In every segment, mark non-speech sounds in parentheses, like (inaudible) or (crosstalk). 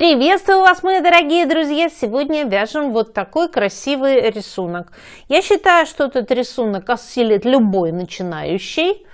Приветствую вас, мои дорогие друзья! Сегодня вяжем вот такой красивый рисунок. Я считаю, что этот рисунок осилит любой начинающий.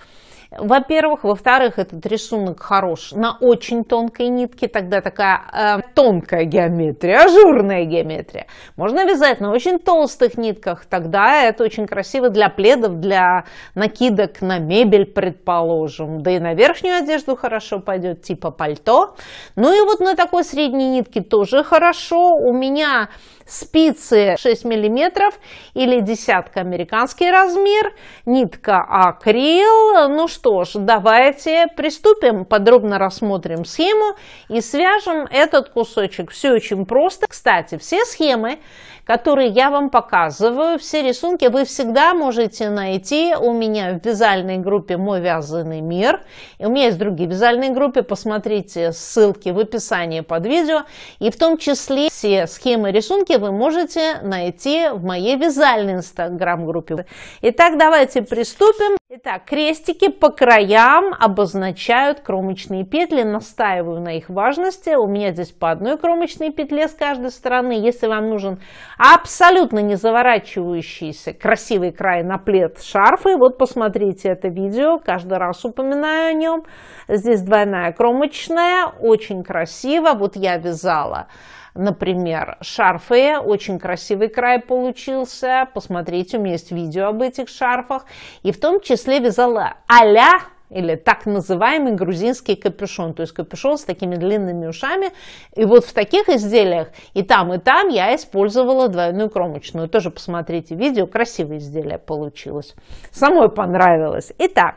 Во-первых, во-вторых, этот рисунок хорош на очень тонкой нитке, тогда такая э, тонкая геометрия, ажурная геометрия. Можно вязать на очень толстых нитках, тогда это очень красиво для пледов, для накидок на мебель, предположим. Да и на верхнюю одежду хорошо пойдет, типа пальто. Ну и вот на такой средней нитке тоже хорошо. У меня спицы 6 миллиметров или десятка американский размер, нитка акрил, ну что что ж, давайте приступим, подробно рассмотрим схему и свяжем этот кусочек. Все очень просто. Кстати, все схемы, которые я вам показываю, все рисунки вы всегда можете найти у меня в вязальной группе «Мой вязаный мир». И у меня есть другие вязальные группы, посмотрите ссылки в описании под видео. И в том числе все схемы рисунки вы можете найти в моей вязальной инстаграм-группе. Итак, давайте приступим. Итак, крестики по краям обозначают кромочные петли. Настаиваю на их важности. У меня здесь по одной кромочной петле с каждой стороны. Если вам нужен абсолютно не заворачивающийся красивый край на плед шарфы, вот посмотрите это видео, каждый раз упоминаю о нем. Здесь двойная кромочная, очень красиво. Вот я вязала Например, шарфы, очень красивый край получился, посмотрите, у меня есть видео об этих шарфах. И в том числе вязала а-ля или так называемый грузинский капюшон, то есть капюшон с такими длинными ушами. И вот в таких изделиях и там, и там я использовала двойную кромочную. Тоже посмотрите видео, красивое изделие получилось. Самой понравилось. Итак,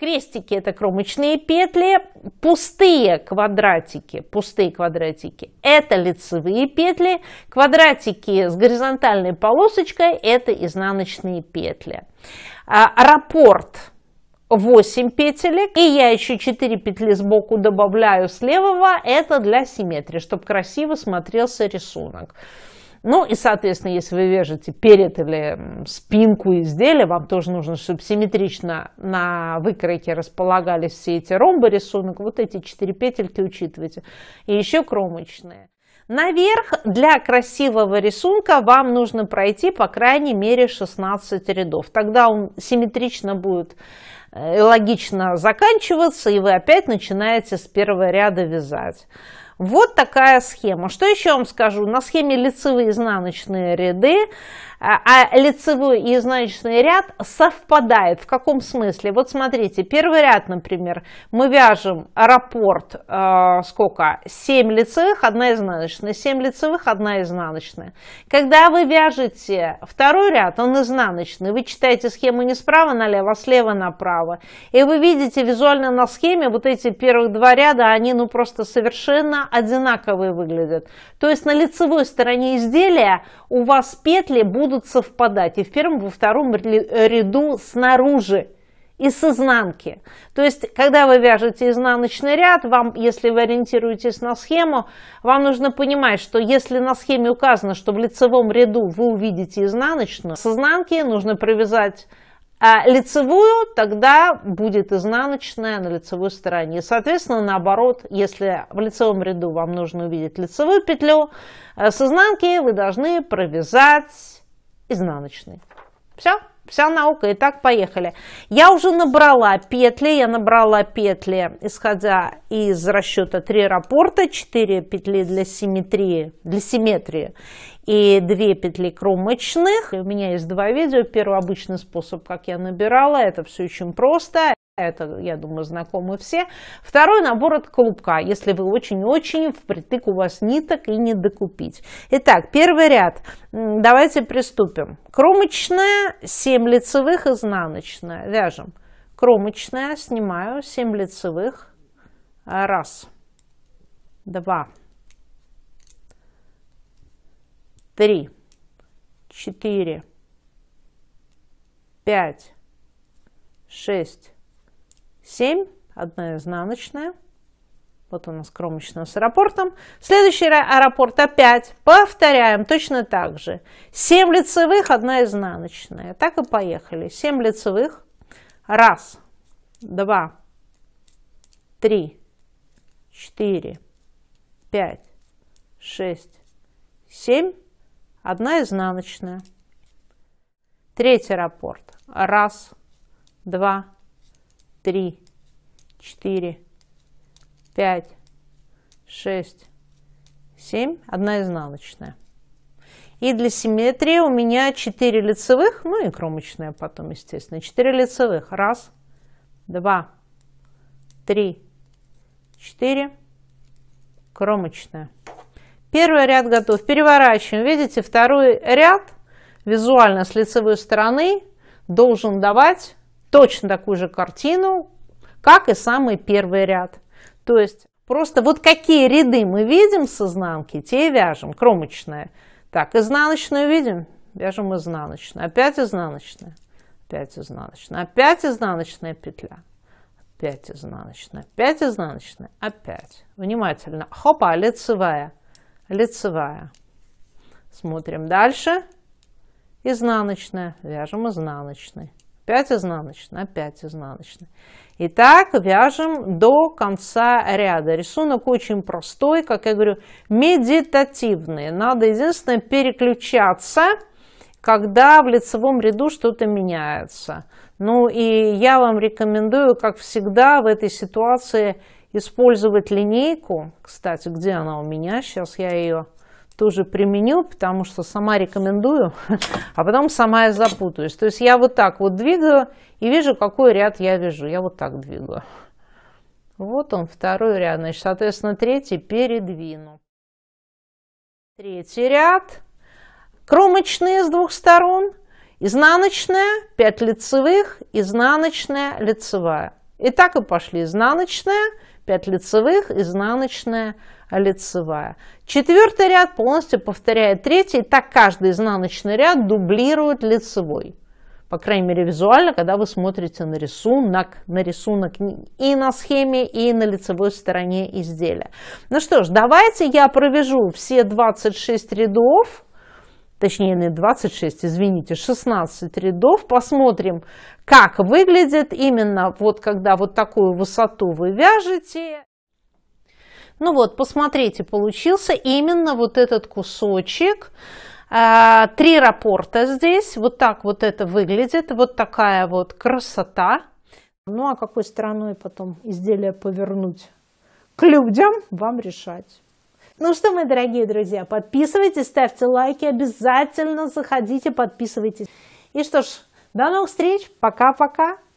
Крестики это кромочные петли, пустые квадратики, пустые квадратики это лицевые петли, квадратики с горизонтальной полосочкой это изнаночные петли. А, раппорт 8 петелек, и я еще 4 петли сбоку добавляю с левого, это для симметрии, чтобы красиво смотрелся рисунок. Ну и, соответственно, если вы вяжете перед или спинку изделия, вам тоже нужно, чтобы симметрично на выкройке располагались все эти ромбы рисунок. Вот эти четыре петельки учитывайте. И еще кромочные. Наверх для красивого рисунка вам нужно пройти по крайней мере 16 рядов. Тогда он симметрично будет э, логично заканчиваться, и вы опять начинаете с первого ряда вязать. Вот такая схема. Что еще вам скажу? На схеме лицевые изнаночные ряды а, а лицевой и изнаночный ряд совпадает? В каком смысле? Вот смотрите, первый ряд, например, мы вяжем раппорт, э, сколько? 7 лицевых, 1 изнаночная, 7 лицевых, 1 изнаночная. Когда вы вяжете второй ряд, он изнаночный, вы читаете схему не справа налево, а слева направо, и вы видите визуально на схеме вот эти первых два ряда, они ну просто совершенно одинаковые выглядят. То есть на лицевой стороне изделия у вас петли будут будут совпадать и в первом, и во втором ряду снаружи и из изнанки. То есть, когда вы вяжете изнаночный ряд, вам, если вы ориентируетесь на схему, вам нужно понимать, что если на схеме указано, что в лицевом ряду вы увидите изнаночную, с изнанки нужно провязать а лицевую, тогда будет изнаночная на лицевой стороне. соответственно, наоборот, если в лицевом ряду вам нужно увидеть лицевую петлю, э, с изнанки вы должны провязать изнаночной. Все, вся наука. Итак, поехали. Я уже набрала петли, я набрала петли, исходя из расчета 3 рапорта, 4 петли для симметрии, для симметрии и 2 петли кромочных. И у меня есть два видео. Первый обычный способ, как я набирала, это все очень просто это, я думаю, знакомы все. Второй набор от клубка, если вы очень-очень впритык у вас ниток и не докупить. Итак, первый ряд Давайте приступим. Кромочная, 7 лицевых, изнаночная. Вяжем. Кромочная, снимаю 7 лицевых. А, раз, два, три, четыре, пять, шесть, семь. Одна изнаночная. Вот у нас кромочную с аэропортом. Следующий аэропорт опять повторяем точно так же. 7 лицевых, одна изнаночная. Так и поехали. 7 лицевых. Раз, два, три, четыре, пять, шесть, семь. Одна изнаночная. Третий раппорт. Раз, два, три, четыре, 5, 6, 7, одна изнаночная. И для симметрии у меня 4 лицевых, ну и кромочная потом, естественно. 4 лицевых. Раз, два, три, четыре. Кромочная. Первый ряд готов. Переворачиваем. Видите, второй ряд визуально с лицевой стороны должен давать точно такую же картину, как и самый первый ряд. То есть просто вот какие ряды мы видим с изнанки, те и вяжем, кромочная. Так, изнаночную видим, вяжем изнаночную, опять изнаночная, опять изнаночная, опять изнаночная петля, опять изнаночная, опять изнаночная, опять. Внимательно, хопа, лицевая, лицевая. Смотрим дальше, изнаночная, вяжем изнаночный. 5 изнаночной на 5 изнаночной. И вяжем до конца ряда. Рисунок очень простой, как я говорю, медитативный. Надо единственное переключаться, когда в лицевом ряду что-то меняется. Ну и я вам рекомендую, как всегда, в этой ситуации использовать линейку. Кстати, где она у меня? Сейчас я ее тоже применил, потому что сама рекомендую, (laughs) а потом сама я запутаюсь. То есть я вот так вот двигаю и вижу, какой ряд я вижу. Я вот так двигаю. Вот он, второй ряд. Значит, соответственно, третий передвину. Третий ряд. Кромочные с двух сторон. Изнаночная, 5 лицевых, изнаночная, лицевая. И так и пошли. Изнаночная, 5 лицевых, изнаночная, лицевая. Четвертый ряд полностью повторяет третий, так каждый изнаночный ряд дублирует лицевой. По крайней мере визуально, когда вы смотрите на рисунок, на рисунок и на схеме, и на лицевой стороне изделия. Ну что ж, давайте я провяжу все 26 рядов, точнее не 26, извините, 16 рядов. Посмотрим, как выглядит именно вот когда вот такую высоту вы вяжете. Ну вот, посмотрите, получился именно вот этот кусочек. А, три рапорта здесь. Вот так вот это выглядит. Вот такая вот красота. Ну а какой стороной потом изделие повернуть к людям, вам решать. Ну что, мои дорогие друзья, подписывайтесь, ставьте лайки, обязательно заходите, подписывайтесь. И что ж, до новых встреч, пока-пока.